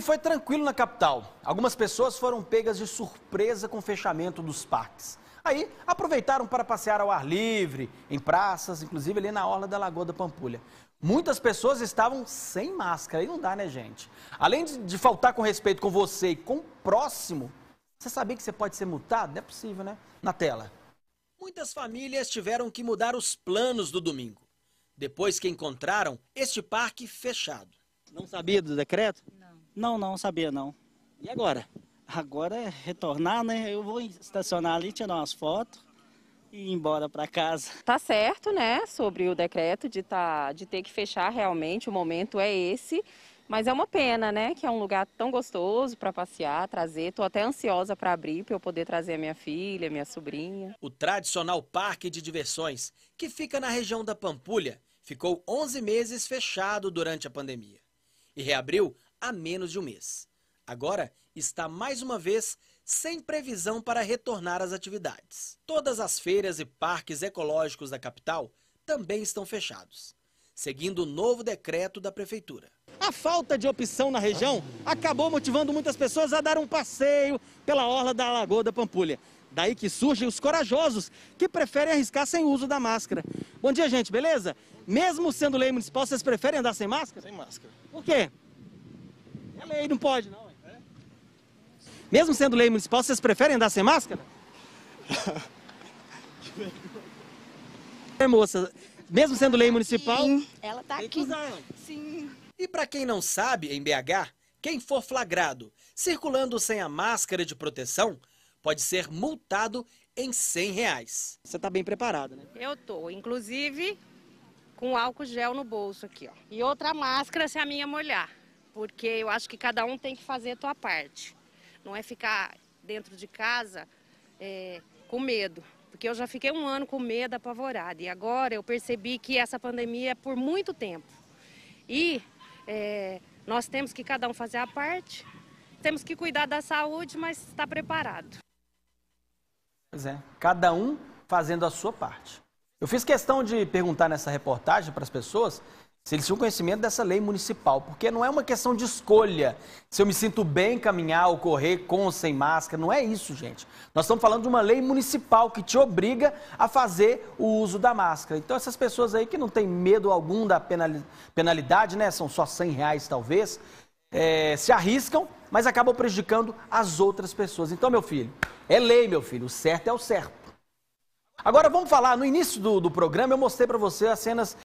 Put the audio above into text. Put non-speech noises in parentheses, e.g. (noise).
Foi tranquilo na capital. Algumas pessoas foram pegas de surpresa com o fechamento dos parques. Aí aproveitaram para passear ao ar livre, em praças, inclusive ali na orla da Lagoa da Pampulha. Muitas pessoas estavam sem máscara, e não dá, né, gente? Além de, de faltar com respeito com você e com o próximo, você sabia que você pode ser multado? Não é possível, né? Na tela. Muitas famílias tiveram que mudar os planos do domingo, depois que encontraram este parque fechado. Não sabia do decreto? Não, não, sabia não. E agora? Agora é retornar, né? Eu vou estacionar ali, tirar umas fotos e ir embora para casa. Tá certo, né, sobre o decreto de, tá, de ter que fechar realmente, o momento é esse. Mas é uma pena, né, que é um lugar tão gostoso para passear, trazer. Tô até ansiosa para abrir, para eu poder trazer a minha filha, minha sobrinha. O tradicional parque de diversões, que fica na região da Pampulha, ficou 11 meses fechado durante a pandemia e reabriu há menos de um mês. Agora está mais uma vez sem previsão para retornar às atividades. Todas as feiras e parques ecológicos da capital também estão fechados, seguindo o novo decreto da prefeitura. A falta de opção na região acabou motivando muitas pessoas a dar um passeio pela orla da Lagoa da Pampulha. Daí que surgem os corajosos, que preferem arriscar sem uso da máscara. Bom dia, gente, beleza? Mesmo sendo lei municipal, vocês preferem andar sem máscara? Sem máscara. Por quê? É lei, não pode, não. É? Mesmo sendo lei municipal, vocês preferem andar sem máscara? (laughs) é, moça, mesmo sendo lei municipal, Sim, ela tá aqui. Sim. E para quem não sabe, em BH, quem for flagrado circulando sem a máscara de proteção pode ser multado em 100 reais. Você está bem preparado, né? Eu tô, inclusive com álcool gel no bolso aqui, ó. E outra máscara se a minha molhar porque eu acho que cada um tem que fazer a sua parte. Não é ficar dentro de casa é, com medo, porque eu já fiquei um ano com medo, apavorada, e agora eu percebi que essa pandemia é por muito tempo. E é, nós temos que cada um fazer a parte, temos que cuidar da saúde, mas estar tá preparado. Pois é, cada um fazendo a sua parte. Eu fiz questão de perguntar nessa reportagem para as pessoas se eles tinham conhecimento dessa lei municipal, porque não é uma questão de escolha, se eu me sinto bem caminhar ou correr com ou sem máscara, não é isso, gente. Nós estamos falando de uma lei municipal que te obriga a fazer o uso da máscara. Então essas pessoas aí que não têm medo algum da penalidade, né, são só 100 reais talvez, é, se arriscam, mas acabam prejudicando as outras pessoas. Então, meu filho, é lei, meu filho, o certo é o certo. Agora vamos falar, no início do, do programa eu mostrei para você as cenas